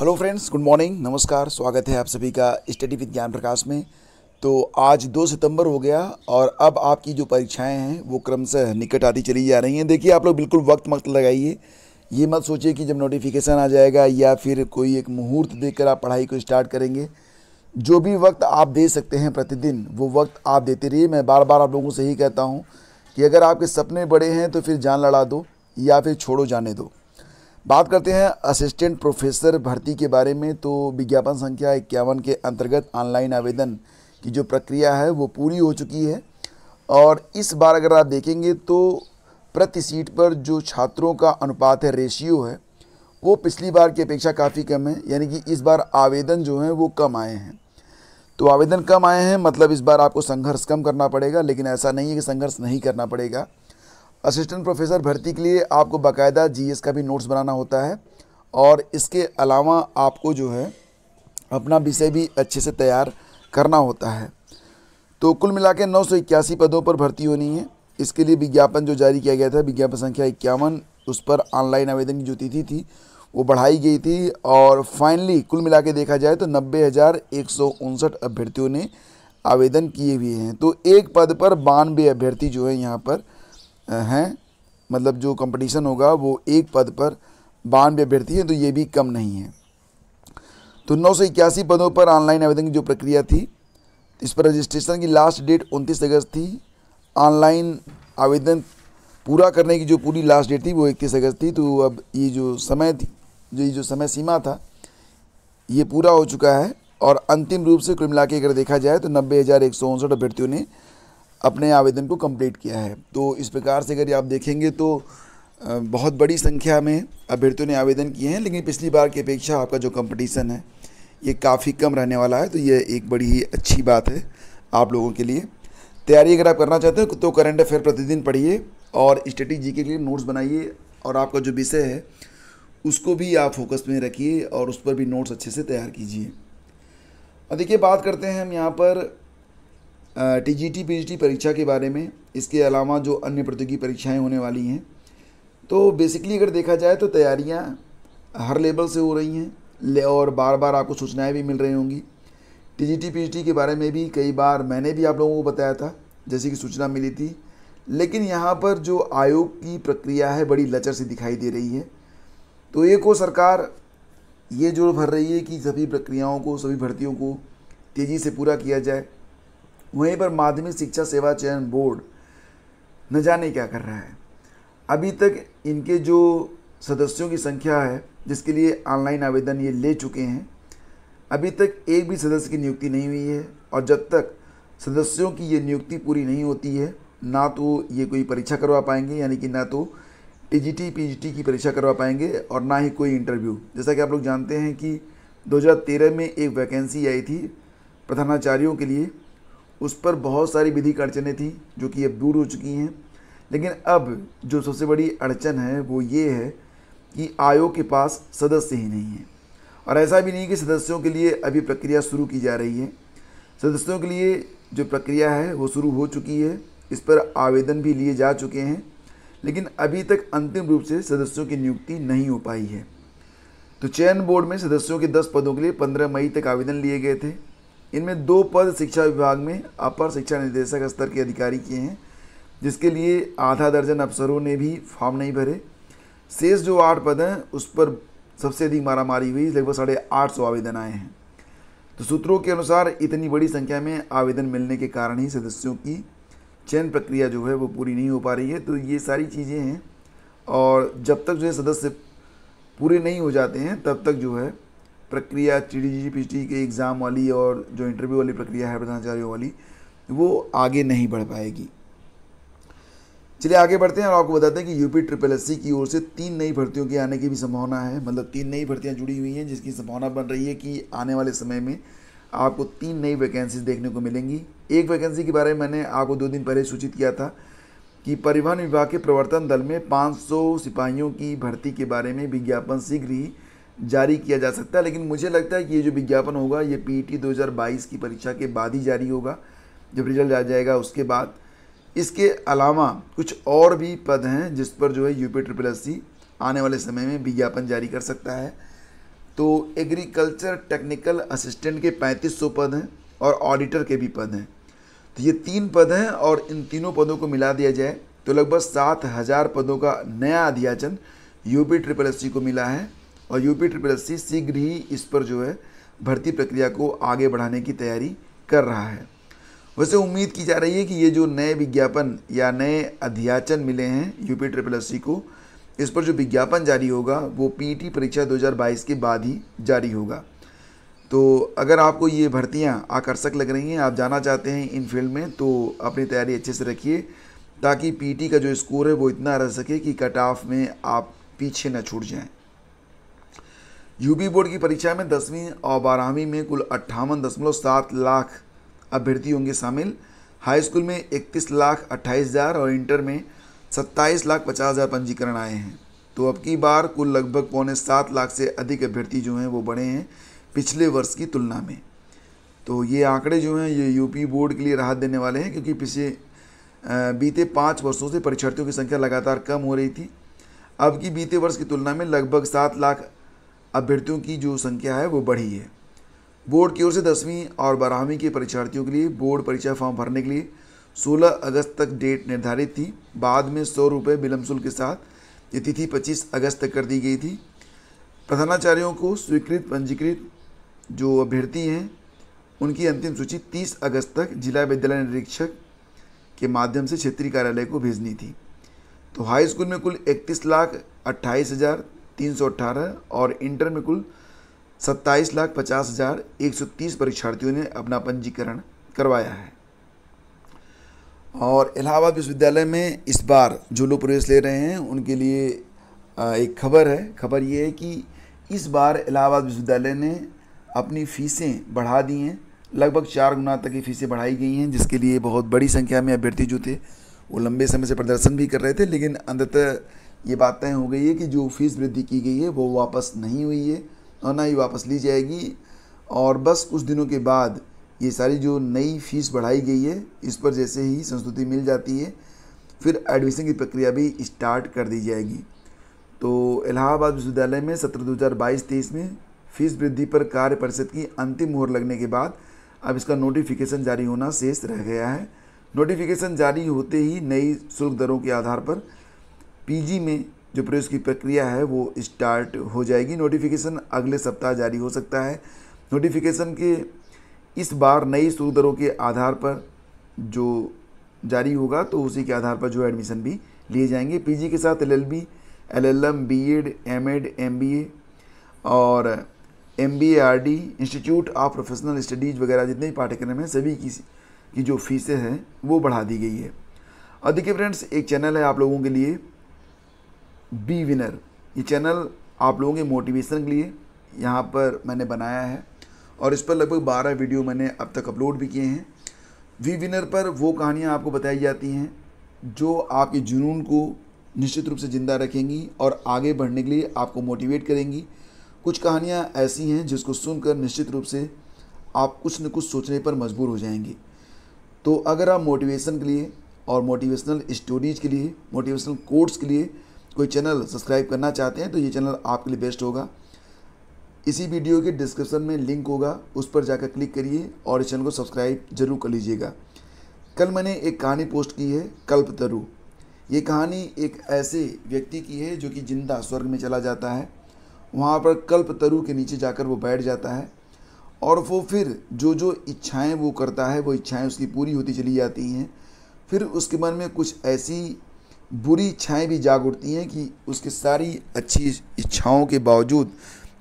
hello friends good morning नमस्कार स्वागत है आप सभी का स्टडी विद ज्ञान प्रकाश में तो आज 2 सितंबर हो गया और अब आपकी जो परीक्षाएं हैं वो क्रमशः निकट आती चली जा रही हैं देखिए आप लोग बिल्कुल वक्त मत लगाइए ये मत सोचिए कि जब नोटिफिकेशन आ जाएगा या फिर कोई एक मुहूर्त देखकर आप पढ़ाई को स्टार्ट करेंगे जो भी वक्त आप दे सकते हैं प्रतिदिन वो वक्त आप देते रहिए मैं बार बार आप लोगों से ही कहता हूँ कि अगर आपके सपने बड़े हैं तो फिर जान लड़ा दो या फिर छोड़ो जाने दो बात करते हैं असिस्टेंट प्रोफेसर भर्ती के बारे में तो विज्ञापन संख्या इक्यावन के अंतर्गत ऑनलाइन आवेदन की जो प्रक्रिया है वो पूरी हो चुकी है और इस बार अगर आप देखेंगे तो प्रति सीट पर जो छात्रों का अनुपात है रेशियो है वो पिछली बार की अपेक्षा काफ़ी कम है यानी कि इस बार आवेदन जो हैं वो कम आए हैं तो आवेदन कम आए हैं मतलब इस बार आपको संघर्ष कम करना पड़ेगा लेकिन ऐसा नहीं है कि संघर्ष नहीं करना पड़ेगा असिस्टेंट प्रोफेसर भर्ती के लिए आपको बाकायदा जीएस का भी नोट्स बनाना होता है और इसके अलावा आपको जो है अपना विषय भी अच्छे से तैयार करना होता है तो कुल मिला के नौ पदों पर भर्ती होनी है इसके लिए विज्ञापन जो जारी किया गया था विज्ञापन संख्या इक्यावन उस पर ऑनलाइन आवेदन की जो तिथि थी वो बढ़ाई गई थी और फाइनली कुल मिला के देखा जाए तो नब्बे हज़ार एक सौ उनसठ अभ्यर्थियों ने आवेदन किए हुए हैं तो एक पद पर बानवे अभ्यर्थी जो है यहाँ पर हैं मतलब जो कंपटीशन होगा वो एक पद पर बानवे अभ्यर्थी हैं तो ये भी कम नहीं है तो नौ सौ इक्यासी पदों पर ऑनलाइन आवेदन की जो प्रक्रिया थी इस पर रजिस्ट्रेशन की लास्ट डेट उनतीस अगस्त थी ऑनलाइन आवेदन पूरा करने की जो पूरी लास्ट डेट थी वो इकतीस अगस्त थी तो अब ये जो समय थी जो ये जो समय सीमा था ये पूरा हो चुका है और अंतिम रूप से कुल मिला के अगर देखा जाए तो नब्बे हज़ार एक सौ उनसठ अभ्यर्थियों ने अपने आवेदन को कंप्लीट किया है तो इस प्रकार से अगर आप देखेंगे तो बहुत बड़ी संख्या में अभ्यर्थियों ने आवेदन किए हैं लेकिन पिछली बार की अपेक्षा आपका जो कंपटीशन है ये काफ़ी कम रहने वाला है तो ये एक बड़ी ही अच्छी बात है आप लोगों के लिए तैयारी अगर आप करना चाहते हैं तो करंट अफेयर प्रतिदिन पढ़िए और स्टडी जी के लिए नोट्स बनाइए और आपका जो विषय है उसको भी आप फोकस में रखिए और उस पर भी नोट्स अच्छे से तैयार कीजिए और देखिए बात करते हैं हम यहाँ पर टी जी टी पी परीक्षा के बारे में इसके अलावा जो अन्य प्रतियोगी परीक्षाएं होने वाली हैं तो बेसिकली अगर देखा जाए तो तैयारियां हर लेवल से हो रही हैं और बार बार आपको सूचनाएं भी मिल रही होंगी टी जी टी पी के बारे में भी कई बार मैंने भी आप लोगों को बताया था जैसे कि सूचना मिली थी लेकिन यहाँ पर जो आयोग की प्रक्रिया है बड़ी लचर सी दिखाई दे रही है तो एक को सरकार ये जोर भर रही है कि सभी प्रक्रियाओं को सभी भर्तियों को तेज़ी से पूरा किया जाए वहीं पर माध्यमिक शिक्षा सेवा चयन बोर्ड न जाने क्या कर रहा है अभी तक इनके जो सदस्यों की संख्या है जिसके लिए ऑनलाइन आवेदन ये ले चुके हैं अभी तक एक भी सदस्य की नियुक्ति नहीं हुई है और जब तक सदस्यों की ये नियुक्ति पूरी नहीं होती है ना तो ये कोई परीक्षा करवा पाएंगे यानी कि ना तो टीजीटी पीजीटी की परीक्षा करवा पाएंगे और ना ही कोई इंटरव्यू जैसा कि आप लोग जानते हैं कि 2013 में एक वैकेंसी आई थी प्रधानाचार्यों के लिए उस पर बहुत सारी विधिक अड़चने थी जो कि अब दूर हो चुकी हैं लेकिन अब जो सबसे बड़ी अड़चन है वो ये है कि आयोग के पास सदस्य ही नहीं है और ऐसा भी नहीं कि सदस्यों के लिए अभी प्रक्रिया शुरू की जा रही है सदस्यों के लिए जो प्रक्रिया है वो शुरू हो चुकी है इस पर आवेदन भी लिए जा चुके हैं लेकिन अभी तक अंतिम रूप से सदस्यों की नियुक्ति नहीं हो पाई है तो चयन बोर्ड में सदस्यों के 10 पदों के लिए 15 मई तक आवेदन लिए गए थे इनमें दो पद शिक्षा विभाग में अपर शिक्षा निदेशक स्तर के अधिकारी किए हैं जिसके लिए आधा दर्जन अफसरों ने भी फॉर्म नहीं भरे शेष जो आठ पद हैं उस पर सबसे अधिक मारामारी हुई लगभग साढ़े आठ सौ आवेदन आए हैं तो सूत्रों के अनुसार इतनी बड़ी संख्या में आवेदन मिलने के कारण ही सदस्यों की चयन प्रक्रिया जो है वो पूरी नहीं हो पा रही है तो ये सारी चीज़ें हैं और जब तक जो है सदस्य पूरे नहीं हो जाते हैं तब तक जो है प्रक्रिया टी डी पी के एग्ज़ाम वाली और जो इंटरव्यू वाली प्रक्रिया है प्रधानाचार्य वाली वो आगे नहीं बढ़ पाएगी चलिए आगे बढ़ते हैं और आपको बताते हैं कि यूपी ट्रिपल एस की ओर से तीन नई भर्तियों के आने की भी संभावना है मतलब तीन नई भर्तियाँ जुड़ी हुई हैं जिसकी संभावना बन रही है कि आने वाले समय में आपको तीन नई वैकेंसीज देखने को मिलेंगी एक वैकेंसी के बारे में मैंने आपको दो दिन पहले सूचित किया था कि परिवहन विभाग के प्रवर्तन दल में 500 सिपाहियों की भर्ती के बारे में विज्ञापन शीघ्र ही जारी किया जा सकता है लेकिन मुझे लगता है कि ये जो विज्ञापन होगा ये पी 2022 की परीक्षा के बाद ही जारी होगा जब रिजल्ट आ जाएगा उसके बाद इसके अलावा कुछ और भी पद हैं जिस पर जो है यूपी ट्रिपल एस सी आने वाले समय में विज्ञापन जारी कर सकता है तो एग्रीकल्चर टेक्निकल असिस्टेंट के 3500 पद हैं और ऑडिटर के भी पद हैं तो ये तीन पद हैं और इन तीनों पदों को मिला दिया जाए तो लगभग सात हज़ार पदों का नया अध्याचन यूपी ट्रिपल एस को मिला है और यूपी ट्रिपल एस शीघ्र ही इस पर जो है भर्ती प्रक्रिया को आगे बढ़ाने की तैयारी कर रहा है वैसे उम्मीद की जा रही है कि ये जो नए विज्ञापन या नए अध्याचन मिले हैं यूपी ट्रिपल एस को इस पर जो विज्ञापन जारी होगा वो पीटी e परीक्षा 2022 के बाद ही जारी होगा तो अगर आपको ये भर्तियाँ आकर्षक लग रही हैं आप जाना चाहते हैं इन फील्ड में तो अपनी तैयारी अच्छे से रखिए ताकि पीटी e का जो स्कोर है वो इतना रह सके कि कट ऑफ में आप पीछे न छूट जाएं यूपी बोर्ड की परीक्षा में दसवीं और बारहवीं में कुल अट्ठावन दशमलव सात लाख अभ्यर्थी होंगे शामिल हाई स्कूल में इकतीस लाख अट्ठाईस हज़ार और इंटर में सत्ताईस लाख पचास हज़ार पंजीकरण आए हैं तो अब की बार कुल लगभग पौने सात लाख से अधिक अभ्यर्थी जो हैं वो बढ़े हैं पिछले वर्ष की तुलना में तो ये आंकड़े जो हैं ये यूपी बोर्ड के लिए राहत देने वाले हैं क्योंकि पिछले बीते पाँच वर्षों से परीक्षार्थियों की संख्या लगातार कम हो रही थी अब की बीते वर्ष की तुलना में लगभग सात लाख अभ्यर्थियों की जो संख्या है वो बढ़ी है बोर्ड की ओर से दसवीं और बारहवीं के परीक्षार्थियों के लिए बोर्ड परीक्षा फॉर्म भरने के लिए 16 अगस्त तक डेट निर्धारित थी बाद में सौ रुपये विलम्ब शुल्क के साथ ये तिथि 25 अगस्त तक कर दी गई थी प्रधानाचार्यों को स्वीकृत पंजीकृत जो अभ्यर्थी हैं उनकी अंतिम सूची 30 अगस्त तक जिला विद्यालय निरीक्षक के माध्यम से क्षेत्रीय कार्यालय को भेजनी थी तो हाई स्कूल में कुल इकतीस लाख अट्ठाईस हज़ार तीन सौ अट्ठारह और इंटर में कुल सत्ताईस लाख पचास हज़ार एक सौ तीस परीक्षार्थियों ने अपना पंजीकरण करवाया है और इलाहाबाद विश्वविद्यालय में इस बार जो लोग प्रवेश ले रहे हैं उनके लिए एक खबर है खबर ये है कि इस बार इलाहाबाद विश्वविद्यालय ने अपनी फ़ीसें बढ़ा दी हैं लगभग चार गुना तक की फ़ीसें बढ़ाई गई हैं जिसके लिए बहुत बड़ी संख्या में अभ्यर्थी जो थे वो लंबे समय से प्रदर्शन भी कर रहे थे लेकिन अंततः ये बात तय हो गई है कि जो फीस वृद्धि की गई है वो वापस नहीं हुई है और ना ही वापस ली जाएगी और बस कुछ दिनों के बाद ये सारी जो नई फीस बढ़ाई गई है इस पर जैसे ही संस्तुति मिल जाती है फिर एडमिशन की प्रक्रिया भी स्टार्ट कर दी जाएगी तो इलाहाबाद विश्वविद्यालय में सत्र दो हज़ार बाईस तेईस में फीस वृद्धि पर कार्य परिषद की अंतिम मोहर लगने के बाद अब इसका नोटिफिकेशन जारी होना शेष रह गया है नोटिफिकेशन जारी होते ही नई शुल्क दरों के आधार पर पीजी में जो प्रवेश की प्रक्रिया है वो स्टार्ट हो जाएगी नोटिफिकेशन अगले सप्ताह जारी हो सकता है नोटिफिकेशन के इस बार नई सूद दरों के आधार पर जो जारी होगा तो उसी के आधार पर जो एडमिशन भी लिए जाएंगे पीजी के साथ LLB LLM BEd MEd MBA और M B R D institute of professional studies वगैरह जितने भी पाठ्यक्रम हैं सभी की की जो फीसें हैं वो बढ़ा दी गई है और देखिए फ्रेंड्स एक चैनल है आप लोगों के लिए बी विनर ये चैनल आप लोगों के मोटिवेशन के लिए यहाँ पर मैंने बनाया है और इस पर लगभग बारह वीडियो मैंने अब तक अपलोड भी किए हैं वी विनर पर वो कहानियाँ आपको बताई जाती हैं जो आपके जुनून को निश्चित रूप से ज़िंदा रखेंगी और आगे बढ़ने के लिए आपको मोटिवेट करेंगी कुछ कहानियाँ ऐसी हैं जिसको सुनकर निश्चित रूप से आप कुछ न कुछ सोचने पर मजबूर हो जाएंगे तो अगर आप मोटिवेशन के लिए और मोटिवेशनल स्टोरीज के लिए मोटिवेशनल कोर्स के लिए कोई चैनल सब्सक्राइब करना चाहते हैं तो ये चैनल आपके लिए बेस्ट होगा इसी वीडियो के डिस्क्रिप्शन में लिंक होगा उस पर जाकर क्लिक करिए और इस चैनल को सब्सक्राइब जरूर कर लीजिएगा कल मैंने एक कहानी पोस्ट की है कल्पतरु ये कहानी एक ऐसे व्यक्ति की है जो कि जिंदा स्वर्ग में चला जाता है वहाँ पर कल्पतरु के नीचे जाकर वो बैठ जाता है और वो फिर जो जो इच्छाएं वो करता है वो इच्छाएं उसकी पूरी होती चली जाती हैं फिर उसके मन में कुछ ऐसी बुरी इच्छाएं भी जाग उठती हैं कि उसकी सारी अच्छी इच्छाओं के बावजूद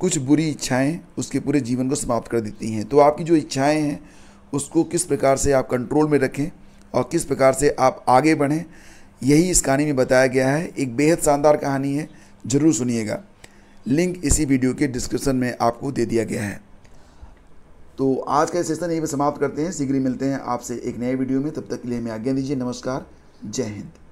कुछ बुरी इच्छाएं उसके पूरे जीवन को समाप्त कर देती हैं तो आपकी जो इच्छाएं हैं उसको किस प्रकार से आप कंट्रोल में रखें और किस प्रकार से आप आगे बढ़ें यही इस कहानी में बताया गया है एक बेहद शानदार कहानी है ज़रूर सुनिएगा लिंक इसी वीडियो के डिस्क्रिप्शन में आपको दे दिया गया है तो आज का सेशन यहीं पर समाप्त करते हैं शीघ्र ही मिलते हैं आपसे एक नए वीडियो में तब तक के लिए हमें आज्ञा दीजिए नमस्कार जय हिंद